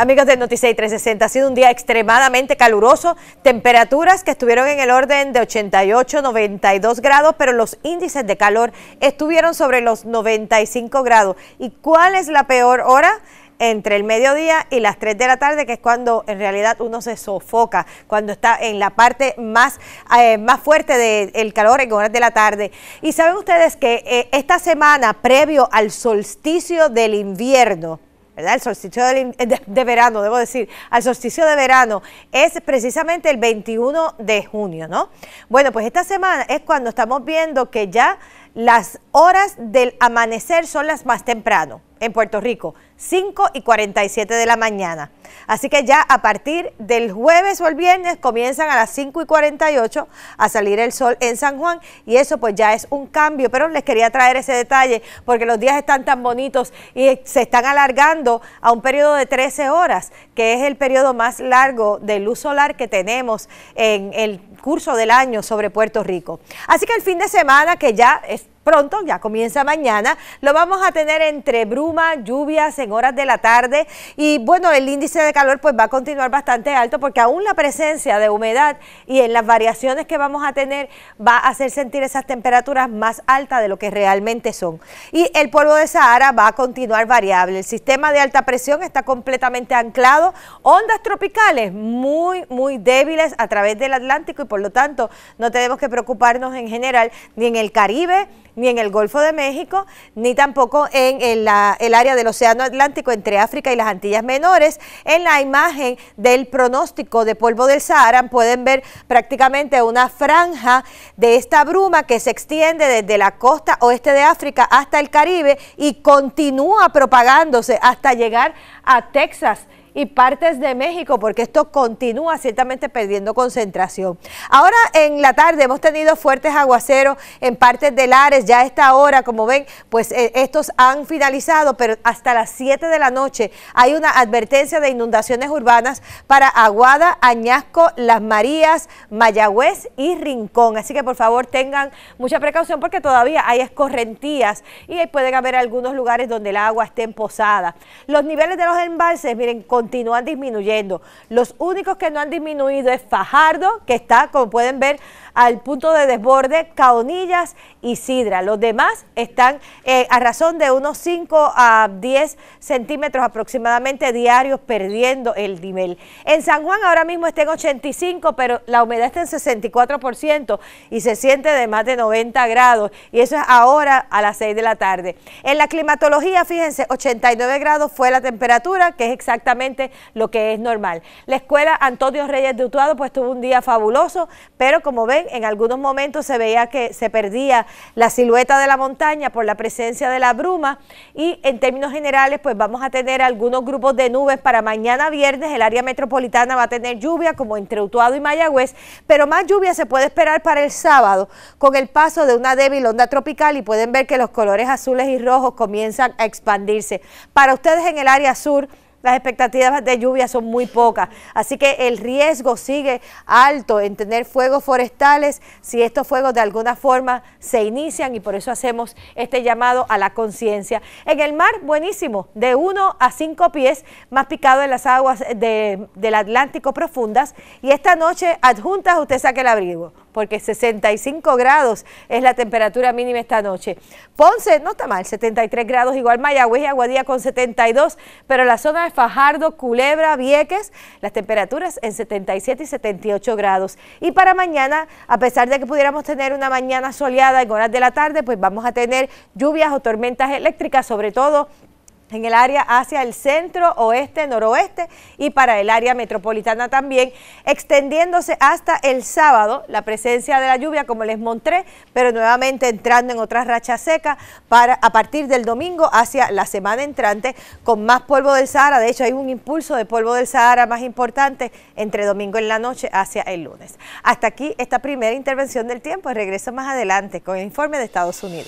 Amigos de Noticias 360, ha sido un día extremadamente caluroso, temperaturas que estuvieron en el orden de 88, 92 grados, pero los índices de calor estuvieron sobre los 95 grados. ¿Y cuál es la peor hora? entre el mediodía y las 3 de la tarde, que es cuando en realidad uno se sofoca, cuando está en la parte más, eh, más fuerte del calor en horas de la tarde. Y saben ustedes que eh, esta semana, previo al solsticio del invierno, ¿verdad? El solsticio de, verano, debo decir, al solsticio de verano es precisamente el 21 de junio, ¿no? Bueno, pues esta semana es cuando estamos viendo que ya las horas del amanecer son las más temprano en Puerto Rico, 5 y 47 de la mañana. Así que ya a partir del jueves o el viernes comienzan a las 5 y 48 a salir el sol en San Juan y eso pues ya es un cambio, pero les quería traer ese detalle porque los días están tan bonitos y se están alargando a un periodo de 13 horas, que es el periodo más largo de luz solar que tenemos en el curso del año sobre Puerto Rico. Así que el fin de semana que ya です pronto, ya comienza mañana. Lo vamos a tener entre bruma, lluvias en horas de la tarde y bueno, el índice de calor pues va a continuar bastante alto porque aún la presencia de humedad y en las variaciones que vamos a tener va a hacer sentir esas temperaturas más altas de lo que realmente son. Y el polvo de Sahara va a continuar variable. El sistema de alta presión está completamente anclado. Ondas tropicales muy, muy débiles a través del Atlántico y por lo tanto no tenemos que preocuparnos en general ni en el Caribe ni en el Golfo de México, ni tampoco en, el área del Océano Atlántico entre África y las Antillas Menores. En la imagen del pronóstico de polvo del Sahara pueden ver prácticamente una franja de esta bruma que se extiende desde la costa oeste de África hasta el Caribe y continúa propagándose hasta llegar a Texas y partes de México, porque esto continúa ciertamente perdiendo concentración. Ahora en la tarde hemos tenido fuertes aguaceros en partes de Lares, ya a esta hora, como ven, pues eh, estos han finalizado, pero hasta las 7 de la noche hay una advertencia de inundaciones urbanas para Aguada, Añasco, Las Marías, Mayagüez y Rincón. Así que por favor tengan mucha precaución porque todavía hay escorrentías y pueden haber algunos lugares donde el agua esté emposada. Los niveles de los embalses, miren, con continúan disminuyendo. Los únicos que no han disminuido es Fajardo, que está, como pueden ver, al punto de desborde, Caonillas y Sidra. Los demás están eh, a razón de unos 5 a 10 centímetros aproximadamente diarios perdiendo el nivel. En San Juan ahora mismo está en 85, pero la humedad está en 64% y se siente de más de 90 grados. Y eso es ahora a las 6 de la tarde. En la climatología, fíjense, 89 grados fue la temperatura, que es exactamente lo que es normal. La escuela Antonio Reyes de Utuado pues tuvo un día fabuloso, pero como ven, en algunos momentos se veía que se perdía la silueta de la montaña por la presencia de la bruma y en términos generales pues vamos a tener algunos grupos de nubes para mañana viernes, el área metropolitana va a tener lluvia como entre Utuado y Mayagüez, pero más lluvia se puede esperar para el sábado con el paso de una débil onda tropical y pueden ver que los colores azules y rojos comienzan a expandirse. Para ustedes en el área sur, las expectativas de lluvia son muy pocas, así que el riesgo sigue alto en tener fuegos forestales si estos fuegos de alguna forma se inician y por eso hacemos este llamado a la conciencia. En el mar, buenísimo, de 1 a 5 pies, más picado en las aguas del Atlántico profundas y esta noche adjuntas usted saque el abrigo porque 65 grados es la temperatura mínima esta noche. Ponce no está mal, 73 grados, igual Mayagüez y Aguadilla con 72, pero la zona de Fajardo, Culebra, Vieques, las temperaturas en 77 y 78 grados. Y para mañana, a pesar de que pudiéramos tener una mañana soleada en horas de la tarde, pues vamos a tener lluvias o tormentas eléctricas, sobre todo en el área hacia el centro, oeste, noroeste y para el área metropolitana también, extendiéndose hasta el sábado la presencia de la lluvia, como les mostré, pero nuevamente entrando en otras rachas secas para, a partir del domingo hacia la semana entrante con más polvo del Sahara. De hecho, hay un impulso de polvo del Sahara más importante entre domingo en la noche hacia el lunes. Hasta aquí esta primera intervención del tiempo. Regreso más adelante con el informe de Estados Unidos.